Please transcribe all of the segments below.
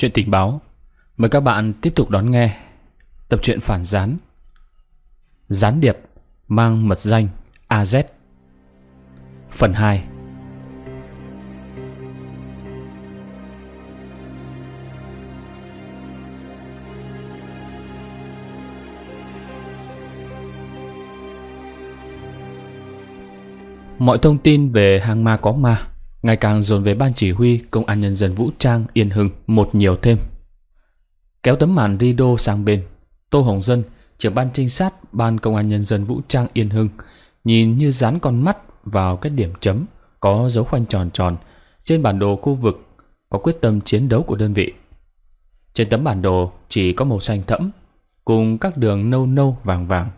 Chuyện tình báo Mời các bạn tiếp tục đón nghe Tập truyện phản gián Gián điệp Mang mật danh AZ Phần 2 Mọi thông tin về hang ma có ma ngày càng dồn về ban chỉ huy Công an Nhân dân Vũ Trang Yên Hưng một nhiều thêm. Kéo tấm màn rido sang bên, Tô Hồng Dân, trưởng ban trinh sát Ban Công an Nhân dân Vũ Trang Yên Hưng, nhìn như dán con mắt vào cái điểm chấm có dấu khoanh tròn tròn trên bản đồ khu vực có quyết tâm chiến đấu của đơn vị. Trên tấm bản đồ chỉ có màu xanh thẫm cùng các đường nâu nâu vàng vàng.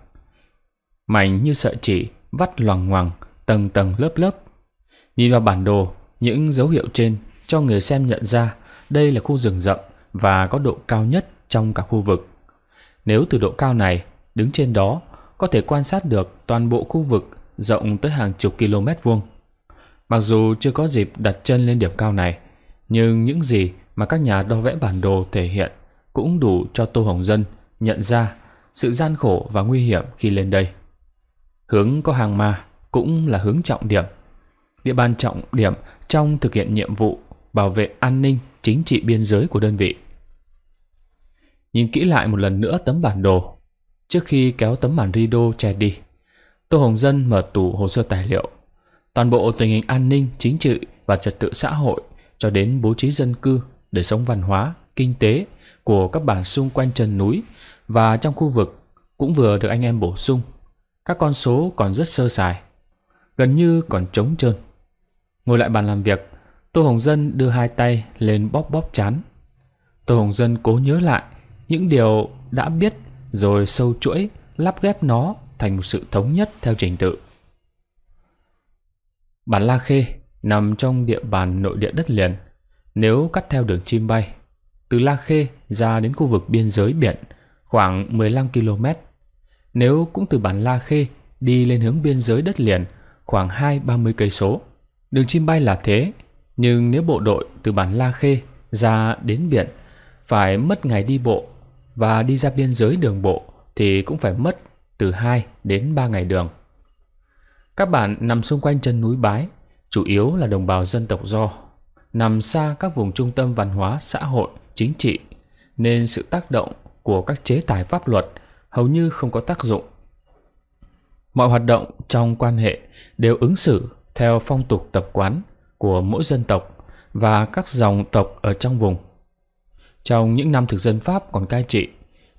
Mảnh như sợi chỉ vắt loằng ngoằng tầng tầng lớp lớp Nhìn vào bản đồ, những dấu hiệu trên cho người xem nhận ra đây là khu rừng rậm và có độ cao nhất trong cả khu vực. Nếu từ độ cao này, đứng trên đó, có thể quan sát được toàn bộ khu vực rộng tới hàng chục km vuông. Mặc dù chưa có dịp đặt chân lên điểm cao này, nhưng những gì mà các nhà đo vẽ bản đồ thể hiện cũng đủ cho Tô Hồng Dân nhận ra sự gian khổ và nguy hiểm khi lên đây. Hướng có hàng ma cũng là hướng trọng điểm địa bàn trọng điểm trong thực hiện nhiệm vụ bảo vệ an ninh chính trị biên giới của đơn vị. Nhìn kỹ lại một lần nữa tấm bản đồ, trước khi kéo tấm màn rido che đi, Tô Hồng Dân mở tủ hồ sơ tài liệu. Toàn bộ tình hình an ninh, chính trị và trật tự xã hội cho đến bố trí dân cư, đời sống văn hóa, kinh tế của các bản xung quanh chân núi và trong khu vực cũng vừa được anh em bổ sung. Các con số còn rất sơ sài, gần như còn trống trơn. Ngồi lại bàn làm việc, Tô Hồng Dân đưa hai tay lên bóp bóp chán. Tô Hồng Dân cố nhớ lại những điều đã biết rồi sâu chuỗi lắp ghép nó thành một sự thống nhất theo trình tự. Bản La Khê nằm trong địa bàn nội địa đất liền. Nếu cắt theo đường chim bay, từ La Khê ra đến khu vực biên giới biển khoảng 15 km. Nếu cũng từ bản La Khê đi lên hướng biên giới đất liền khoảng 2-30 cây số. Đường chim bay là thế, nhưng nếu bộ đội từ bản La Khê ra đến biển phải mất ngày đi bộ và đi ra biên giới đường bộ thì cũng phải mất từ 2 đến 3 ngày đường. Các bạn nằm xung quanh chân núi Bái, chủ yếu là đồng bào dân tộc Do, nằm xa các vùng trung tâm văn hóa, xã hội, chính trị, nên sự tác động của các chế tài pháp luật hầu như không có tác dụng. Mọi hoạt động trong quan hệ đều ứng xử theo phong tục tập quán của mỗi dân tộc và các dòng tộc ở trong vùng. Trong những năm thực dân Pháp còn cai trị,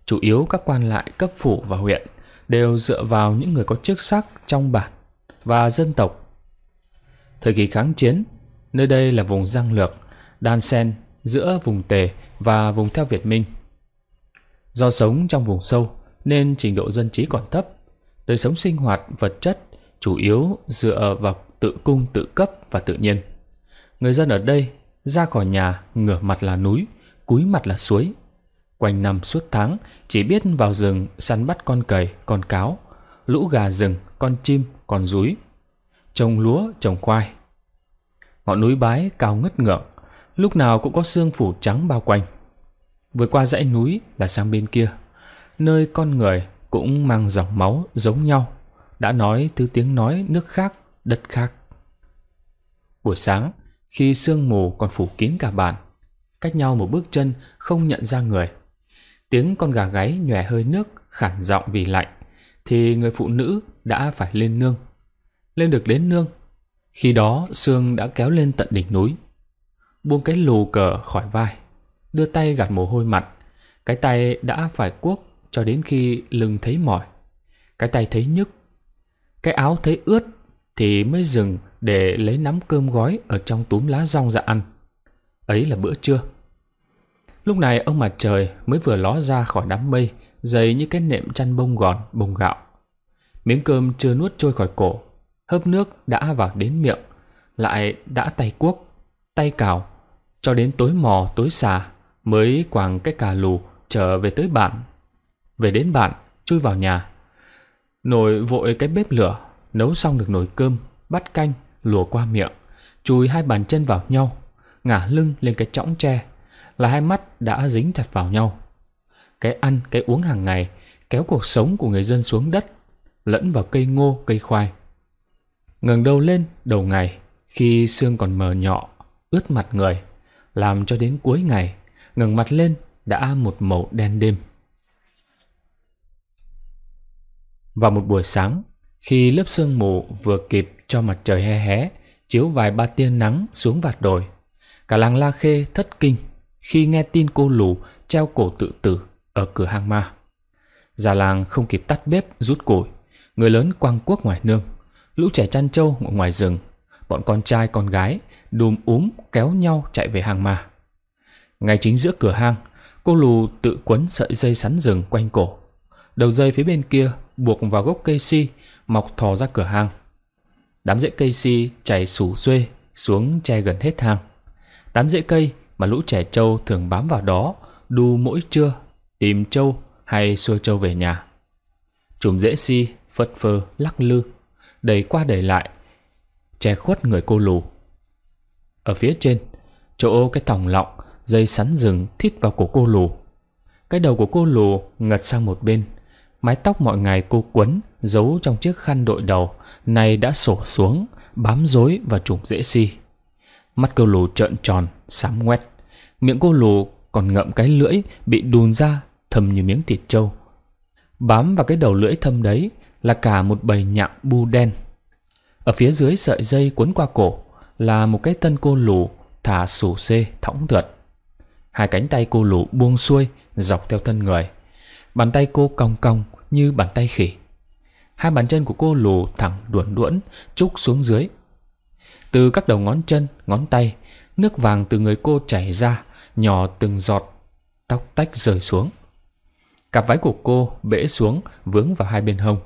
chủ yếu các quan lại cấp phủ và huyện đều dựa vào những người có chức sắc trong bản và dân tộc. Thời kỳ kháng chiến, nơi đây là vùng giang lược, đan sen giữa vùng Tề và vùng theo Việt Minh. Do sống trong vùng sâu nên trình độ dân trí còn thấp, đời sống sinh hoạt vật chất chủ yếu dựa vào tự cung tự cấp và tự nhiên. Người dân ở đây ra khỏi nhà ngửa mặt là núi, cúi mặt là suối. Quanh năm suốt tháng chỉ biết vào rừng săn bắt con cầy, con cáo, lũ gà rừng, con chim, con rúi, trồng lúa, trồng khoai. Ngọn núi bái cao ngất ngưỡng, lúc nào cũng có sương phủ trắng bao quanh. Vượt qua dãy núi là sang bên kia, nơi con người cũng mang dòng máu giống nhau, đã nói thứ tiếng nói nước khác đất khác. Buổi sáng, khi sương mù còn phủ kín cả bản, cách nhau một bước chân không nhận ra người. Tiếng con gà gáy nhòe hơi nước khản giọng vì lạnh, thì người phụ nữ đã phải lên nương. Lên được đến nương, khi đó sương đã kéo lên tận đỉnh núi. Buông cái lù cờ khỏi vai, đưa tay gạt mồ hôi mặt, cái tay đã phải cuốc cho đến khi lưng thấy mỏi, cái tay thấy nhức, cái áo thấy ướt thì mới dừng để lấy nắm cơm gói ở trong túm lá rong ra ăn. Ấy là bữa trưa. Lúc này ông mặt trời mới vừa ló ra khỏi đám mây, dày như cái nệm chăn bông gòn, bông gạo. Miếng cơm chưa nuốt trôi khỏi cổ, hớp nước đã vào đến miệng, lại đã tay cuốc, tay cào, cho đến tối mò tối xà mới quàng cái cà lù trở về tới bản. Về đến bản, chui vào nhà. Nồi vội cái bếp lửa Nấu xong được nồi cơm, bắt canh, lùa qua miệng, chùi hai bàn chân vào nhau, ngả lưng lên cái chõng tre, là hai mắt đã dính chặt vào nhau. Cái ăn, cái uống hàng ngày kéo cuộc sống của người dân xuống đất, lẫn vào cây ngô, cây khoai. Ngẩng đầu lên đầu ngày, khi xương còn mờ nhọ, ướt mặt người, làm cho đến cuối ngày, ngẩng mặt lên đã một màu đen đêm. Vào một buổi sáng, khi lớp sương mù vừa kịp cho mặt trời hé hé, chiếu vài ba tia nắng xuống vạt đồi. Cả làng La Khê thất kinh khi nghe tin cô lù treo cổ tự tử ở cửa hang ma. Già làng không kịp tắt bếp rút củi, người lớn quang quốc ngoài nương, lũ trẻ chăn trâu ngồi ngoài rừng, bọn con trai con gái đùm úm kéo nhau chạy về hang ma. Ngay chính giữa cửa hang, cô lù tự quấn sợi dây sắn rừng quanh cổ. Đầu dây phía bên kia buộc vào gốc cây si mọc thò ra cửa hang. Đám rễ cây si chảy sủ xuê xuống che gần hết hang. Đám rễ cây mà lũ trẻ trâu thường bám vào đó đu mỗi trưa tìm trâu hay xua trâu về nhà. Chùm rễ si phất phơ lắc lư đầy qua đầy lại che khuất người cô lù. Ở phía trên, chỗ cái thòng lọng dây sắn rừng thít vào cổ cô lù. Cái đầu của cô lù ngật sang một bên, mái tóc mọi ngày cô quấn giấu trong chiếc khăn đội đầu nay đã sổ xuống, bám rối và trùng dễ si. Mắt cô lù trợn tròn, sám ngoét. Miệng cô lù còn ngậm cái lưỡi bị đùn ra thâm như miếng thịt trâu. Bám vào cái đầu lưỡi thâm đấy là cả một bầy nhặng bu đen. Ở phía dưới sợi dây cuốn qua cổ là một cái tân cô lù thả sủ xê thõng thượt. Hai cánh tay cô lù buông xuôi dọc theo thân người. Bàn tay cô cong cong như bàn tay khỉ hai bàn chân của cô lù thẳng đuộn đuỗn, trúc xuống dưới. Từ các đầu ngón chân, ngón tay, nước vàng từ người cô chảy ra, nhỏ từng giọt, tóc tách rơi xuống. Cặp váy của cô bể xuống, vướng vào hai bên hông.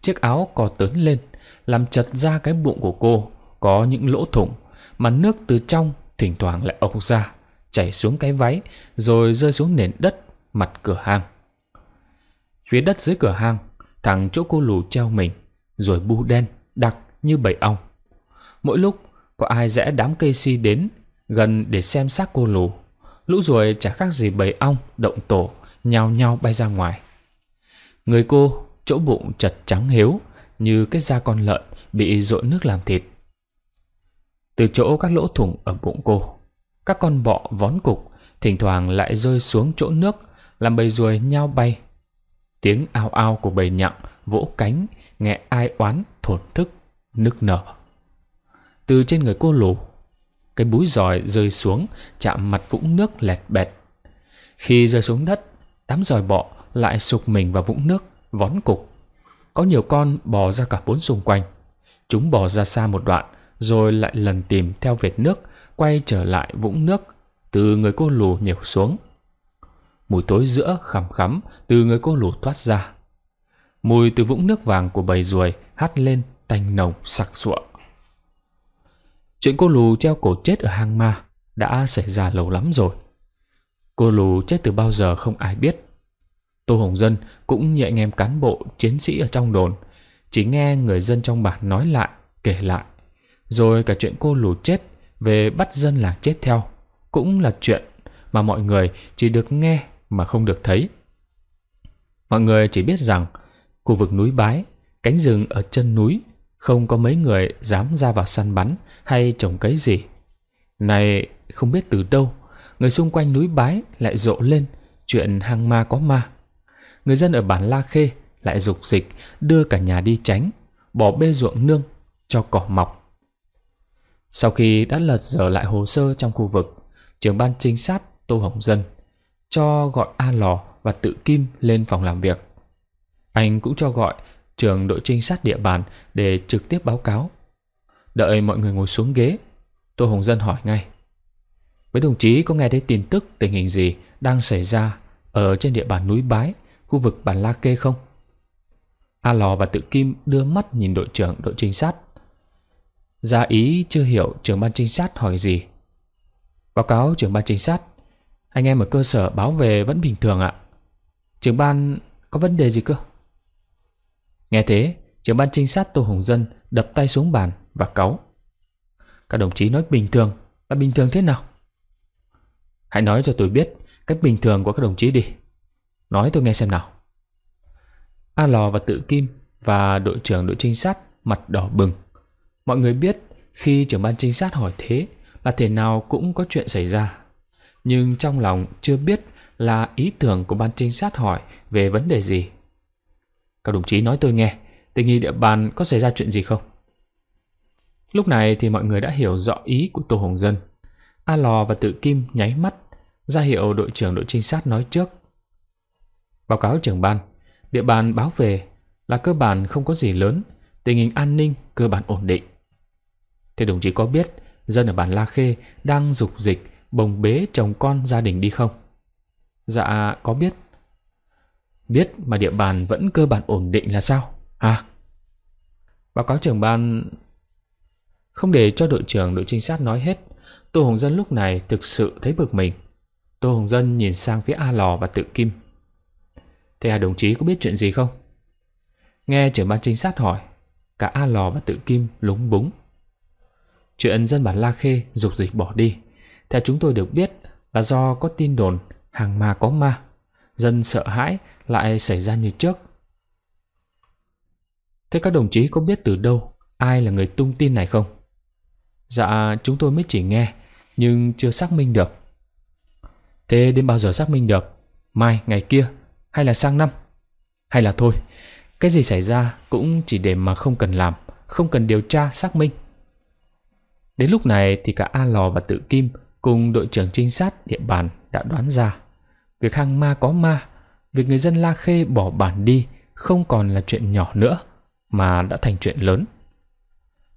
Chiếc áo cò tớn lên, làm chật ra cái bụng của cô, có những lỗ thủng, mà nước từ trong thỉnh thoảng lại ộc ra, chảy xuống cái váy, rồi rơi xuống nền đất mặt cửa hang. Phía đất dưới cửa hang thẳng chỗ cô lù treo mình, rồi bu đen, đặc như bầy ong. Mỗi lúc có ai rẽ đám cây si đến gần để xem xác cô lù, lũ ruồi chả khác gì bầy ong động tổ nhào nhau bay ra ngoài. Người cô chỗ bụng chật trắng hiếu như cái da con lợn bị rội nước làm thịt. Từ chỗ các lỗ thủng ở bụng cô, các con bọ vón cục thỉnh thoảng lại rơi xuống chỗ nước làm bầy ruồi nhau bay tiếng ao ao của bầy nhặng vỗ cánh nghe ai oán thổn thức nức nở từ trên người cô lù cái búi giòi rơi xuống chạm mặt vũng nước lẹt bẹt khi rơi xuống đất đám giòi bọ lại sụp mình vào vũng nước vón cục có nhiều con bò ra cả bốn xung quanh chúng bò ra xa một đoạn rồi lại lần tìm theo vệt nước quay trở lại vũng nước từ người cô lù nhảy xuống mùi tối giữa khằm khắm từ người cô lụt thoát ra. Mùi từ vũng nước vàng của bầy ruồi hắt lên tanh nồng sặc sụa. Chuyện cô lù treo cổ chết ở hang ma đã xảy ra lâu lắm rồi. Cô lù chết từ bao giờ không ai biết. Tô Hồng Dân cũng như anh em cán bộ, chiến sĩ ở trong đồn, chỉ nghe người dân trong bản nói lại, kể lại. Rồi cả chuyện cô lù chết về bắt dân làng chết theo cũng là chuyện mà mọi người chỉ được nghe mà không được thấy. Mọi người chỉ biết rằng khu vực núi bái, cánh rừng ở chân núi không có mấy người dám ra vào săn bắn hay trồng cấy gì. Này không biết từ đâu, người xung quanh núi bái lại rộ lên chuyện hang ma có ma. Người dân ở bản La Khê lại dục dịch đưa cả nhà đi tránh, bỏ bê ruộng nương cho cỏ mọc. Sau khi đã lật dở lại hồ sơ trong khu vực, trưởng ban trinh sát Tô Hồng Dân cho gọi A Lò và Tự Kim lên phòng làm việc. Anh cũng cho gọi trưởng đội trinh sát địa bàn để trực tiếp báo cáo. Đợi mọi người ngồi xuống ghế, Tô Hồng Dân hỏi ngay. Mấy đồng chí có nghe thấy tin tức tình hình gì đang xảy ra ở trên địa bàn núi Bái, khu vực bản La Kê không? A Lò và Tự Kim đưa mắt nhìn đội trưởng đội trinh sát. Ra ý chưa hiểu trưởng ban trinh sát hỏi gì. Báo cáo trưởng ban trinh sát anh em ở cơ sở báo về vẫn bình thường ạ. Trưởng ban có vấn đề gì cơ? Nghe thế, trưởng ban trinh sát Tô Hồng Dân đập tay xuống bàn và cáu. Các đồng chí nói bình thường là bình thường thế nào? Hãy nói cho tôi biết cách bình thường của các đồng chí đi. Nói tôi nghe xem nào. A Lò và Tự Kim và đội trưởng đội trinh sát mặt đỏ bừng. Mọi người biết khi trưởng ban trinh sát hỏi thế là thể nào cũng có chuyện xảy ra nhưng trong lòng chưa biết là ý tưởng của ban trinh sát hỏi về vấn đề gì. Các đồng chí nói tôi nghe, tình hình địa bàn có xảy ra chuyện gì không? Lúc này thì mọi người đã hiểu rõ ý của Tô Hồng Dân. A Lò và Tự Kim nháy mắt, ra hiệu đội trưởng đội trinh sát nói trước. Báo cáo trưởng ban, địa bàn báo về là cơ bản không có gì lớn, tình hình an ninh cơ bản ổn định. Thế đồng chí có biết dân ở bản La Khê đang dục dịch bồng bế chồng con gia đình đi không? Dạ, có biết. Biết mà địa bàn vẫn cơ bản ổn định là sao? Hả? À, báo cáo trưởng ban... Không để cho đội trưởng đội trinh sát nói hết, Tô Hồng Dân lúc này thực sự thấy bực mình. Tô Hồng Dân nhìn sang phía A Lò và Tự Kim. Thế hai à, đồng chí có biết chuyện gì không? Nghe trưởng ban trinh sát hỏi, cả A Lò và Tự Kim lúng búng. Chuyện dân bản La Khê dục dịch bỏ đi theo chúng tôi được biết là do có tin đồn hàng ma có ma, dân sợ hãi lại xảy ra như trước. Thế các đồng chí có biết từ đâu ai là người tung tin này không? Dạ, chúng tôi mới chỉ nghe, nhưng chưa xác minh được. Thế đến bao giờ xác minh được? Mai, ngày kia, hay là sang năm? Hay là thôi, cái gì xảy ra cũng chỉ để mà không cần làm, không cần điều tra xác minh. Đến lúc này thì cả A Lò và Tự Kim cùng đội trưởng trinh sát địa bàn đã đoán ra việc hang ma có ma việc người dân la khê bỏ bản đi không còn là chuyện nhỏ nữa mà đã thành chuyện lớn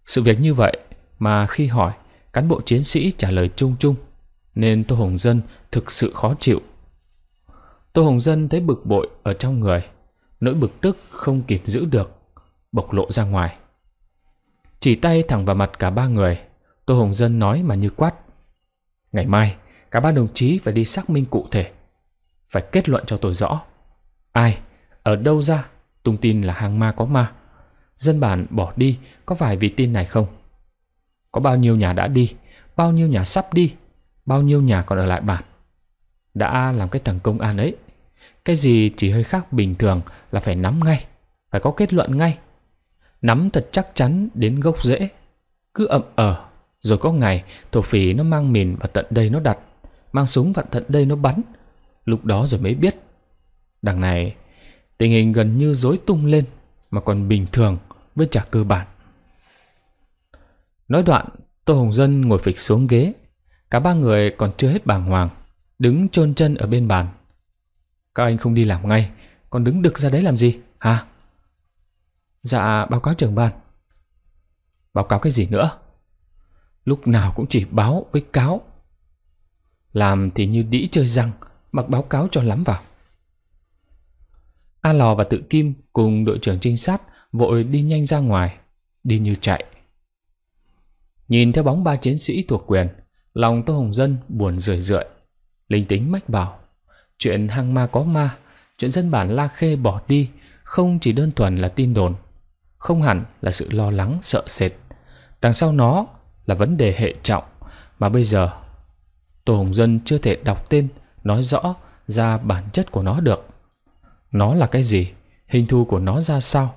sự việc như vậy mà khi hỏi cán bộ chiến sĩ trả lời chung chung nên tô hồng dân thực sự khó chịu tô hồng dân thấy bực bội ở trong người nỗi bực tức không kịp giữ được bộc lộ ra ngoài chỉ tay thẳng vào mặt cả ba người tô hồng dân nói mà như quát Ngày mai, cả ba đồng chí phải đi xác minh cụ thể. Phải kết luận cho tôi rõ. Ai, ở đâu ra, tung tin là hàng ma có ma. Dân bản bỏ đi có phải vì tin này không? Có bao nhiêu nhà đã đi, bao nhiêu nhà sắp đi, bao nhiêu nhà còn ở lại bản. Đã làm cái thằng công an ấy. Cái gì chỉ hơi khác bình thường là phải nắm ngay, phải có kết luận ngay. Nắm thật chắc chắn đến gốc rễ, cứ ậm ở ờ. Rồi có ngày thổ phỉ nó mang mìn và tận đây nó đặt Mang súng và tận đây nó bắn Lúc đó rồi mới biết Đằng này tình hình gần như dối tung lên Mà còn bình thường với trả cơ bản Nói đoạn Tô Hồng Dân ngồi phịch xuống ghế Cả ba người còn chưa hết bàng hoàng Đứng chôn chân ở bên bàn Các anh không đi làm ngay Còn đứng đực ra đấy làm gì hả Dạ báo cáo trưởng ban Báo cáo cái gì nữa lúc nào cũng chỉ báo với cáo. Làm thì như đĩ chơi răng, mặc báo cáo cho lắm vào. A Lò và Tự Kim cùng đội trưởng trinh sát vội đi nhanh ra ngoài, đi như chạy. Nhìn theo bóng ba chiến sĩ thuộc quyền, lòng Tô Hồng Dân buồn rười rượi. Linh tính mách bảo, chuyện hang ma có ma, chuyện dân bản La Khê bỏ đi không chỉ đơn thuần là tin đồn, không hẳn là sự lo lắng sợ sệt. Đằng sau nó là vấn đề hệ trọng mà bây giờ Tô Hồng Dân chưa thể đọc tên nói rõ ra bản chất của nó được. Nó là cái gì? Hình thù của nó ra sao?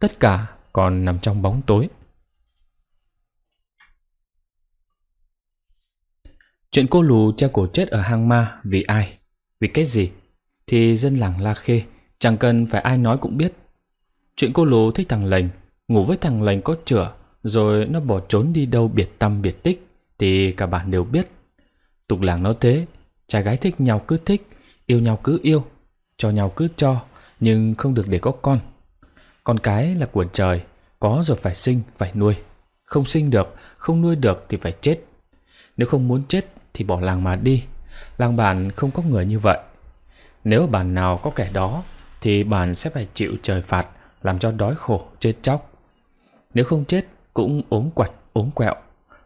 Tất cả còn nằm trong bóng tối. Chuyện cô lù treo cổ chết ở hang ma vì ai, vì cái gì thì dân làng La Khê chẳng cần phải ai nói cũng biết. Chuyện cô lù thích thằng lành, ngủ với thằng lành có chửa rồi nó bỏ trốn đi đâu biệt tâm biệt tích thì cả bạn đều biết. Tục làng nó thế, trai gái thích nhau cứ thích, yêu nhau cứ yêu, cho nhau cứ cho, nhưng không được để có con. Con cái là của trời, có rồi phải sinh, phải nuôi. Không sinh được, không nuôi được thì phải chết. Nếu không muốn chết thì bỏ làng mà đi. Làng bạn không có người như vậy. Nếu bạn nào có kẻ đó thì bạn sẽ phải chịu trời phạt, làm cho đói khổ, chết chóc. Nếu không chết cũng ốm quặt, ốm quẹo,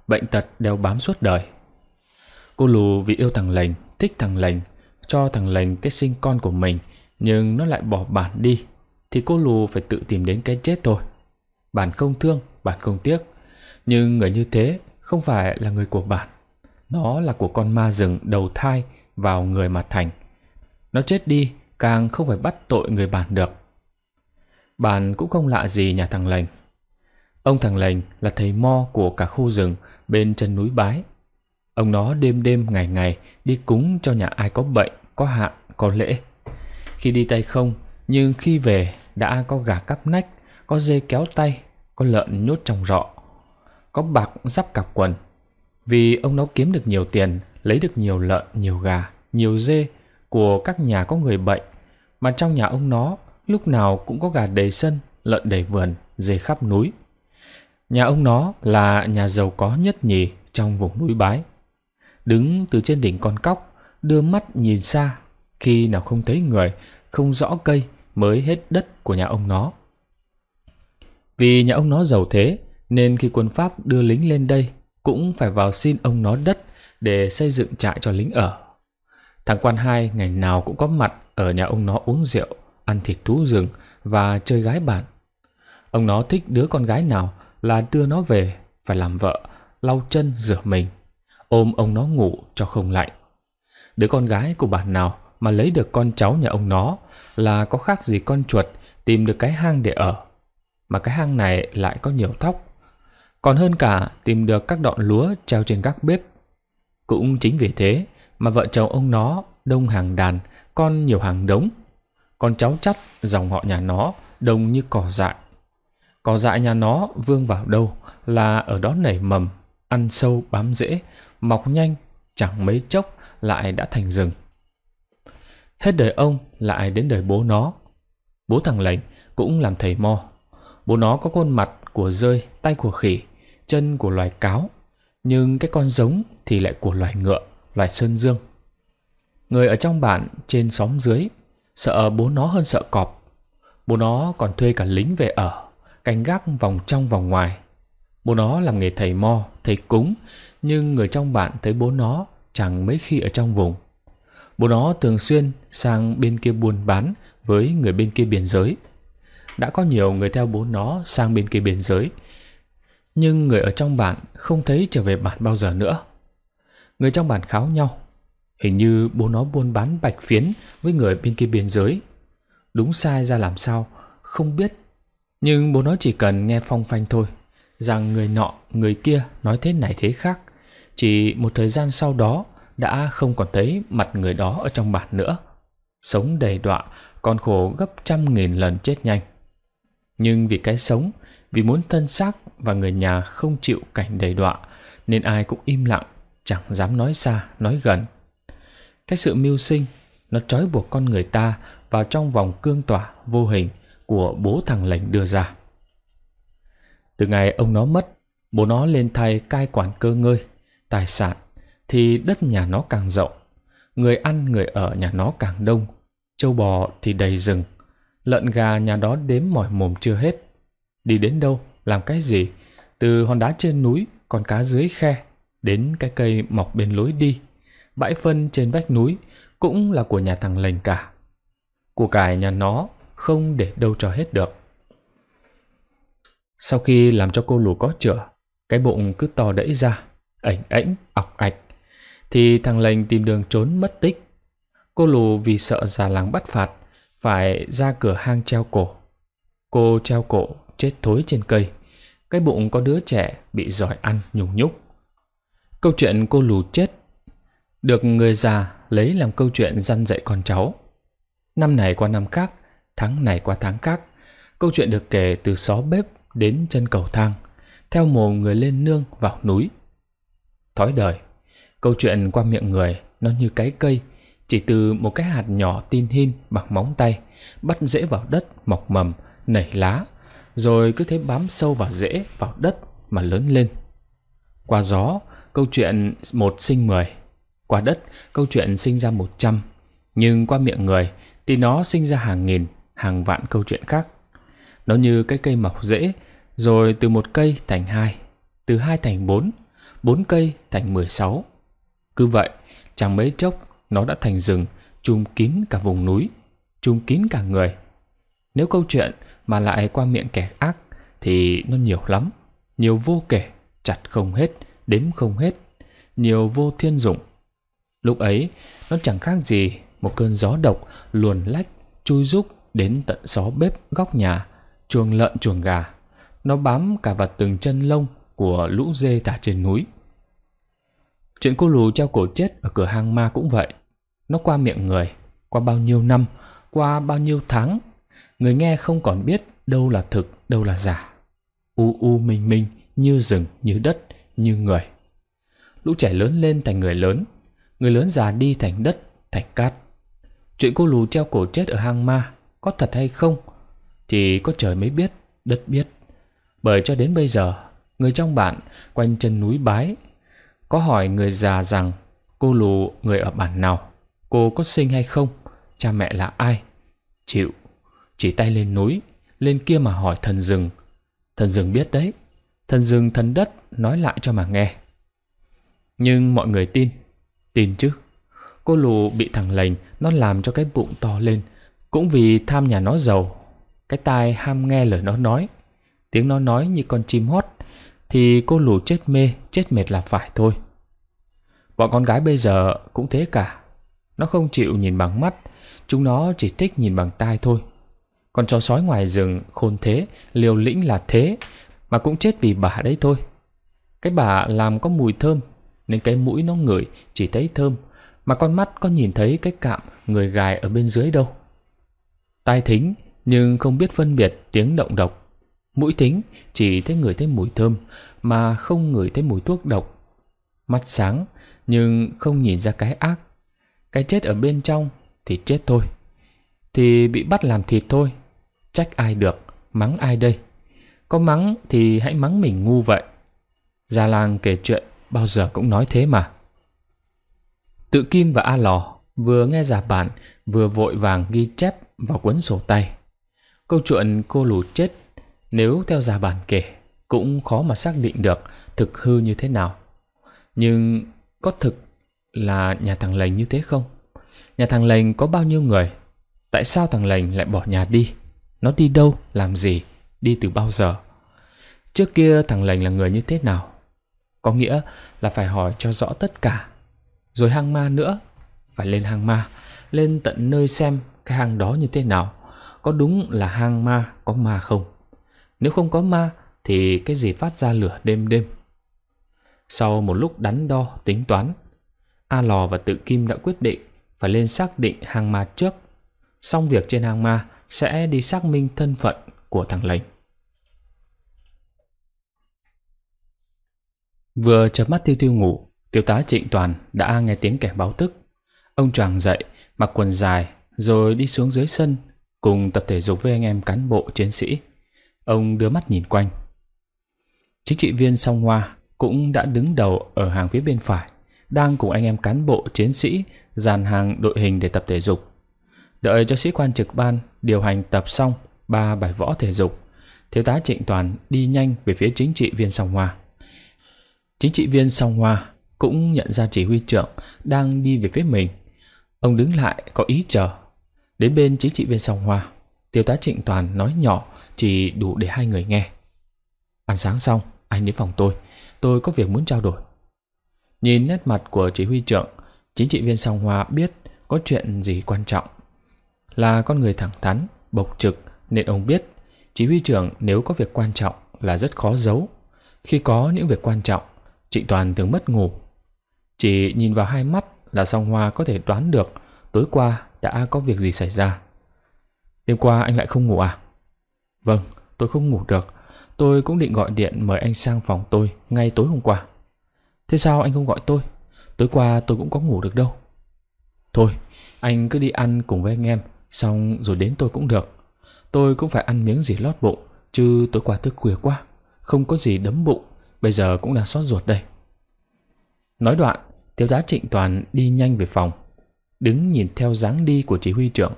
bệnh tật đeo bám suốt đời. Cô lù vì yêu thằng lành, thích thằng lành, cho thằng lành cái sinh con của mình, nhưng nó lại bỏ bản đi, thì cô lù phải tự tìm đến cái chết thôi. Bản không thương, bản không tiếc, nhưng người như thế không phải là người của bản. Nó là của con ma rừng đầu thai vào người mà thành. Nó chết đi càng không phải bắt tội người bản được. Bản cũng không lạ gì nhà thằng lành Ông thằng lành là thầy mo của cả khu rừng bên chân núi Bái. Ông nó đêm đêm ngày ngày đi cúng cho nhà ai có bệnh, có hạn, có lễ. Khi đi tay không, nhưng khi về đã có gà cắp nách, có dê kéo tay, có lợn nhốt trong rọ, có bạc giáp cặp quần. Vì ông nó kiếm được nhiều tiền, lấy được nhiều lợn, nhiều gà, nhiều dê của các nhà có người bệnh, mà trong nhà ông nó lúc nào cũng có gà đầy sân, lợn đầy vườn, dê khắp núi. Nhà ông nó là nhà giàu có nhất nhì trong vùng núi Bái. Đứng từ trên đỉnh con cóc, đưa mắt nhìn xa, khi nào không thấy người, không rõ cây mới hết đất của nhà ông nó. Vì nhà ông nó giàu thế, nên khi quân Pháp đưa lính lên đây, cũng phải vào xin ông nó đất để xây dựng trại cho lính ở. Thằng quan hai ngày nào cũng có mặt ở nhà ông nó uống rượu, ăn thịt thú rừng và chơi gái bạn. Ông nó thích đứa con gái nào là đưa nó về phải làm vợ, lau chân rửa mình, ôm ông nó ngủ cho không lạnh. Đứa con gái của bạn nào mà lấy được con cháu nhà ông nó là có khác gì con chuột tìm được cái hang để ở, mà cái hang này lại có nhiều thóc. Còn hơn cả tìm được các đọn lúa treo trên các bếp. Cũng chính vì thế mà vợ chồng ông nó đông hàng đàn, con nhiều hàng đống. Con cháu chắt dòng họ nhà nó đông như cỏ dại Cỏ dại nhà nó vương vào đâu là ở đó nảy mầm, ăn sâu bám rễ, mọc nhanh, chẳng mấy chốc lại đã thành rừng. Hết đời ông lại đến đời bố nó. Bố thằng lệnh cũng làm thầy mo. Bố nó có khuôn mặt của rơi, tay của khỉ, chân của loài cáo, nhưng cái con giống thì lại của loài ngựa, loài sơn dương. Người ở trong bản trên xóm dưới sợ bố nó hơn sợ cọp. Bố nó còn thuê cả lính về ở canh gác vòng trong vòng ngoài. Bố nó làm nghề thầy mo, thầy cúng, nhưng người trong bạn thấy bố nó chẳng mấy khi ở trong vùng. Bố nó thường xuyên sang bên kia buôn bán với người bên kia biên giới. Đã có nhiều người theo bố nó sang bên kia biên giới, nhưng người ở trong bạn không thấy trở về bản bao giờ nữa. Người trong bản kháo nhau, hình như bố nó buôn bán bạch phiến với người bên kia biên giới. Đúng sai ra làm sao, không biết nhưng bố nó chỉ cần nghe phong phanh thôi, rằng người nọ, người kia nói thế này thế khác. Chỉ một thời gian sau đó đã không còn thấy mặt người đó ở trong bản nữa. Sống đầy đọa, còn khổ gấp trăm nghìn lần chết nhanh. Nhưng vì cái sống, vì muốn thân xác và người nhà không chịu cảnh đầy đọa, nên ai cũng im lặng, chẳng dám nói xa, nói gần. Cái sự mưu sinh, nó trói buộc con người ta vào trong vòng cương tỏa vô hình – của bố thằng lệnh đưa ra. Từ ngày ông nó mất, bố nó lên thay cai quản cơ ngơi, tài sản, thì đất nhà nó càng rộng, người ăn người ở nhà nó càng đông, châu bò thì đầy rừng, lợn gà nhà đó đếm mỏi mồm chưa hết. Đi đến đâu, làm cái gì, từ hòn đá trên núi, con cá dưới khe, đến cái cây mọc bên lối đi, bãi phân trên vách núi cũng là của nhà thằng lệnh cả. Của cải nhà nó không để đâu cho hết được. Sau khi làm cho cô lù có chữa, cái bụng cứ to đẫy ra, ảnh ảnh, ọc ạch, thì thằng lành tìm đường trốn mất tích. Cô lù vì sợ già làng bắt phạt, phải ra cửa hang treo cổ. Cô treo cổ chết thối trên cây, cái bụng có đứa trẻ bị giỏi ăn nhùng nhúc. Câu chuyện cô lù chết được người già lấy làm câu chuyện răn dạy con cháu. Năm này qua năm khác, tháng này qua tháng khác. Câu chuyện được kể từ xó bếp đến chân cầu thang, theo mồm người lên nương vào núi. Thói đời, câu chuyện qua miệng người nó như cái cây, chỉ từ một cái hạt nhỏ tin hin bằng móng tay, bắt rễ vào đất, mọc mầm, nảy lá, rồi cứ thế bám sâu vào rễ, vào đất mà lớn lên. Qua gió, câu chuyện một sinh mười, qua đất, câu chuyện sinh ra một trăm, nhưng qua miệng người thì nó sinh ra hàng nghìn, hàng vạn câu chuyện khác. Nó như cái cây mọc rễ, rồi từ một cây thành hai, từ hai thành bốn, bốn cây thành mười sáu. Cứ vậy, chẳng mấy chốc nó đã thành rừng, chung kín cả vùng núi, chung kín cả người. Nếu câu chuyện mà lại qua miệng kẻ ác thì nó nhiều lắm, nhiều vô kể, chặt không hết, đếm không hết, nhiều vô thiên dụng. Lúc ấy, nó chẳng khác gì một cơn gió độc luồn lách chui rúc đến tận xó bếp góc nhà, chuồng lợn chuồng gà. Nó bám cả vào từng chân lông của lũ dê thả trên núi. Chuyện cô lù treo cổ chết ở cửa hang ma cũng vậy. Nó qua miệng người, qua bao nhiêu năm, qua bao nhiêu tháng. Người nghe không còn biết đâu là thực, đâu là giả. U u minh minh, như rừng, như đất, như người. Lũ trẻ lớn lên thành người lớn, người lớn già đi thành đất, thành cát. Chuyện cô lù treo cổ chết ở hang ma có thật hay không thì có trời mới biết, đất biết. Bởi cho đến bây giờ, người trong bản quanh chân núi bái có hỏi người già rằng cô lù người ở bản nào, cô có sinh hay không, cha mẹ là ai. Chịu, chỉ tay lên núi, lên kia mà hỏi thần rừng. Thần rừng biết đấy, thần rừng thần đất nói lại cho mà nghe. Nhưng mọi người tin, tin chứ. Cô lù bị thằng lành nó làm cho cái bụng to lên cũng vì tham nhà nó giàu, cái tai ham nghe lời nó nói, tiếng nó nói như con chim hót, thì cô lù chết mê, chết mệt là phải thôi. Bọn con gái bây giờ cũng thế cả. Nó không chịu nhìn bằng mắt, chúng nó chỉ thích nhìn bằng tai thôi. con chó sói ngoài rừng khôn thế, liều lĩnh là thế, mà cũng chết vì bà đấy thôi. Cái bà làm có mùi thơm, nên cái mũi nó ngửi chỉ thấy thơm, mà con mắt có nhìn thấy cái cạm người gài ở bên dưới đâu. Tai thính nhưng không biết phân biệt tiếng động độc. Mũi thính chỉ thấy người thấy mùi thơm mà không ngửi thấy mùi thuốc độc. Mắt sáng nhưng không nhìn ra cái ác. Cái chết ở bên trong thì chết thôi. Thì bị bắt làm thịt thôi. Trách ai được, mắng ai đây. Có mắng thì hãy mắng mình ngu vậy. Gia làng kể chuyện bao giờ cũng nói thế mà. Tự Kim và A Lò vừa nghe giả bản vừa vội vàng ghi chép vào cuốn sổ tay. Câu chuyện cô lù chết nếu theo già bản kể cũng khó mà xác định được thực hư như thế nào. Nhưng có thực là nhà thằng lành như thế không? Nhà thằng lành có bao nhiêu người? Tại sao thằng lành lại bỏ nhà đi? Nó đi đâu, làm gì, đi từ bao giờ? Trước kia thằng lành là người như thế nào? Có nghĩa là phải hỏi cho rõ tất cả. Rồi hang ma nữa, phải lên hang ma lên tận nơi xem cái hang đó như thế nào có đúng là hang ma có ma không nếu không có ma thì cái gì phát ra lửa đêm đêm sau một lúc đắn đo tính toán a lò và tự kim đã quyết định phải lên xác định hang ma trước xong việc trên hang ma sẽ đi xác minh thân phận của thằng lệnh vừa chợp mắt tiêu tiêu ngủ tiểu tá trịnh toàn đã nghe tiếng kẻ báo tức ông choàng dậy mặc quần dài rồi đi xuống dưới sân cùng tập thể dục với anh em cán bộ chiến sĩ. Ông đưa mắt nhìn quanh. Chính trị viên song hoa cũng đã đứng đầu ở hàng phía bên phải, đang cùng anh em cán bộ chiến sĩ dàn hàng đội hình để tập thể dục. Đợi cho sĩ quan trực ban điều hành tập xong ba bài võ thể dục, thiếu tá Trịnh Toàn đi nhanh về phía chính trị viên song hoa. Chính trị viên song hoa cũng nhận ra chỉ huy trưởng đang đi về phía mình Ông đứng lại có ý chờ. Đến bên chính trị viên Song hoa, tiêu tá trịnh toàn nói nhỏ chỉ đủ để hai người nghe. Ăn sáng xong, anh đến phòng tôi. Tôi có việc muốn trao đổi. Nhìn nét mặt của chỉ huy trưởng, chính trị viên Song hoa biết có chuyện gì quan trọng. Là con người thẳng thắn, bộc trực nên ông biết chỉ huy trưởng nếu có việc quan trọng là rất khó giấu. Khi có những việc quan trọng, Trịnh Toàn thường mất ngủ. Chỉ nhìn vào hai mắt là song hoa có thể đoán được tối qua đã có việc gì xảy ra. Đêm qua anh lại không ngủ à? Vâng, tôi không ngủ được. Tôi cũng định gọi điện mời anh sang phòng tôi ngay tối hôm qua. Thế sao anh không gọi tôi? Tối qua tôi cũng có ngủ được đâu. Thôi, anh cứ đi ăn cùng với anh em, xong rồi đến tôi cũng được. Tôi cũng phải ăn miếng gì lót bụng, chứ tối qua thức khuya quá, không có gì đấm bụng, bây giờ cũng đang xót ruột đây. Nói đoạn, Thiếu tá Trịnh Toàn đi nhanh về phòng Đứng nhìn theo dáng đi của chỉ huy trưởng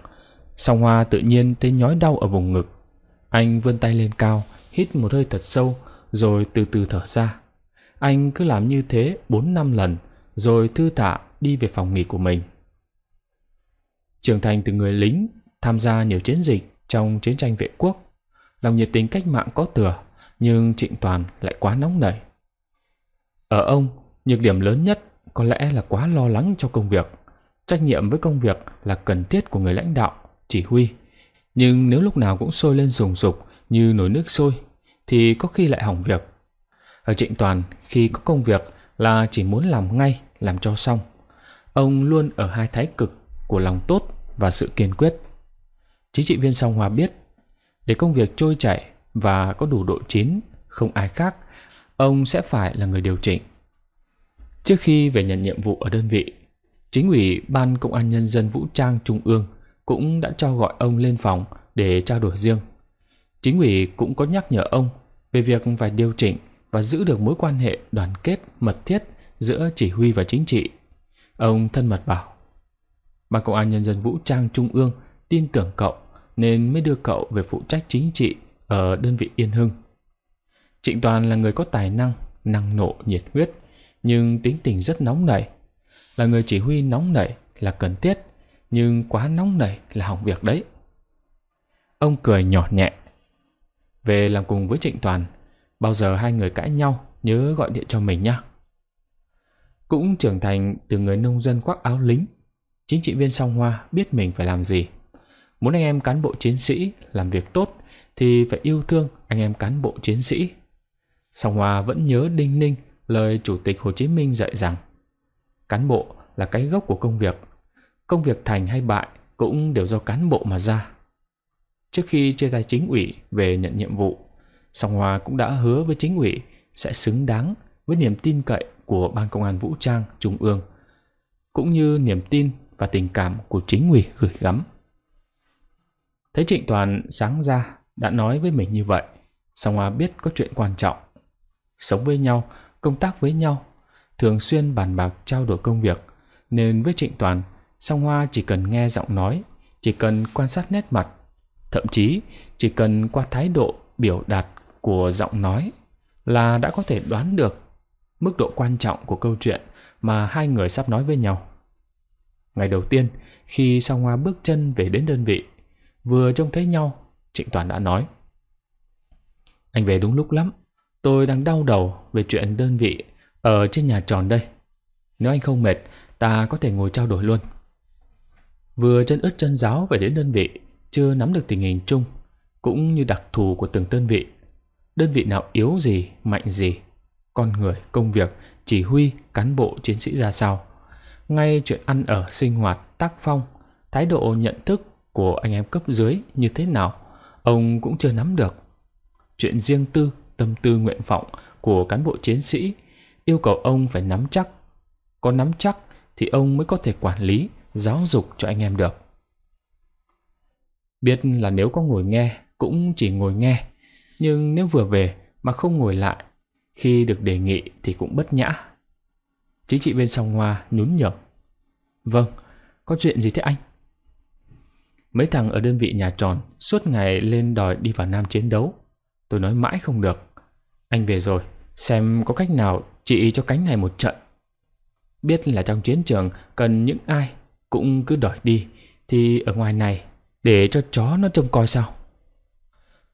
Song Hoa tự nhiên thấy nhói đau ở vùng ngực Anh vươn tay lên cao Hít một hơi thật sâu Rồi từ từ thở ra Anh cứ làm như thế bốn năm lần Rồi thư thả đi về phòng nghỉ của mình Trưởng thành từ người lính Tham gia nhiều chiến dịch trong chiến tranh vệ quốc Lòng nhiệt tình cách mạng có thừa Nhưng Trịnh Toàn lại quá nóng nảy Ở ông, nhược điểm lớn nhất có lẽ là quá lo lắng cho công việc. Trách nhiệm với công việc là cần thiết của người lãnh đạo, chỉ huy. Nhưng nếu lúc nào cũng sôi lên rùng rục như nồi nước sôi thì có khi lại hỏng việc. Ở Trịnh Toàn khi có công việc là chỉ muốn làm ngay, làm cho xong. Ông luôn ở hai thái cực của lòng tốt và sự kiên quyết. Chính trị viên Song Hòa biết, để công việc trôi chảy và có đủ độ chín, không ai khác, ông sẽ phải là người điều chỉnh. Trước khi về nhận nhiệm vụ ở đơn vị, chính ủy Ban Công an Nhân dân Vũ Trang Trung ương cũng đã cho gọi ông lên phòng để trao đổi riêng. Chính ủy cũng có nhắc nhở ông về việc phải điều chỉnh và giữ được mối quan hệ đoàn kết mật thiết giữa chỉ huy và chính trị. Ông thân mật bảo, Ban Công an Nhân dân Vũ Trang Trung ương tin tưởng cậu nên mới đưa cậu về phụ trách chính trị ở đơn vị Yên Hưng. Trịnh Toàn là người có tài năng, năng nộ, nhiệt huyết – nhưng tính tình rất nóng nảy. Là người chỉ huy nóng nảy là cần thiết, nhưng quá nóng nảy là hỏng việc đấy. Ông cười nhỏ nhẹ. Về làm cùng với Trịnh Toàn, bao giờ hai người cãi nhau nhớ gọi điện cho mình nhé. Cũng trưởng thành từ người nông dân khoác áo lính, chính trị viên song hoa biết mình phải làm gì. Muốn anh em cán bộ chiến sĩ làm việc tốt thì phải yêu thương anh em cán bộ chiến sĩ. Song Hoa vẫn nhớ Đinh Ninh lời Chủ tịch Hồ Chí Minh dạy rằng cán bộ là cái gốc của công việc. Công việc thành hay bại cũng đều do cán bộ mà ra. Trước khi chia tay chính ủy về nhận nhiệm vụ, Song Hoa cũng đã hứa với chính ủy sẽ xứng đáng với niềm tin cậy của Ban Công an Vũ trang Trung ương, cũng như niềm tin và tình cảm của chính ủy gửi gắm. Thấy Trịnh Toàn sáng ra đã nói với mình như vậy, Song Hoa biết có chuyện quan trọng. Sống với nhau công tác với nhau, thường xuyên bàn bạc trao đổi công việc, nên với Trịnh Toàn, Song Hoa chỉ cần nghe giọng nói, chỉ cần quan sát nét mặt, thậm chí chỉ cần qua thái độ biểu đạt của giọng nói là đã có thể đoán được mức độ quan trọng của câu chuyện mà hai người sắp nói với nhau. Ngày đầu tiên, khi Song Hoa bước chân về đến đơn vị, vừa trông thấy nhau, Trịnh Toàn đã nói. Anh về đúng lúc lắm. Tôi đang đau đầu về chuyện đơn vị ở trên nhà tròn đây. Nếu anh không mệt, ta có thể ngồi trao đổi luôn. Vừa chân ướt chân giáo về đến đơn vị, chưa nắm được tình hình chung, cũng như đặc thù của từng đơn vị. Đơn vị nào yếu gì, mạnh gì, con người, công việc, chỉ huy, cán bộ, chiến sĩ ra sao. Ngay chuyện ăn ở, sinh hoạt, tác phong, thái độ nhận thức của anh em cấp dưới như thế nào, ông cũng chưa nắm được. Chuyện riêng tư tâm tư nguyện vọng của cán bộ chiến sĩ, yêu cầu ông phải nắm chắc. Có nắm chắc thì ông mới có thể quản lý, giáo dục cho anh em được. Biết là nếu có ngồi nghe cũng chỉ ngồi nghe, nhưng nếu vừa về mà không ngồi lại, khi được đề nghị thì cũng bất nhã. Chính trị bên song hoa nhún nhở. Vâng, có chuyện gì thế anh? Mấy thằng ở đơn vị nhà tròn suốt ngày lên đòi đi vào Nam chiến đấu. Tôi nói mãi không được. Anh về rồi, xem có cách nào trị cho cánh này một trận. Biết là trong chiến trường cần những ai cũng cứ đòi đi, thì ở ngoài này để cho chó nó trông coi sao.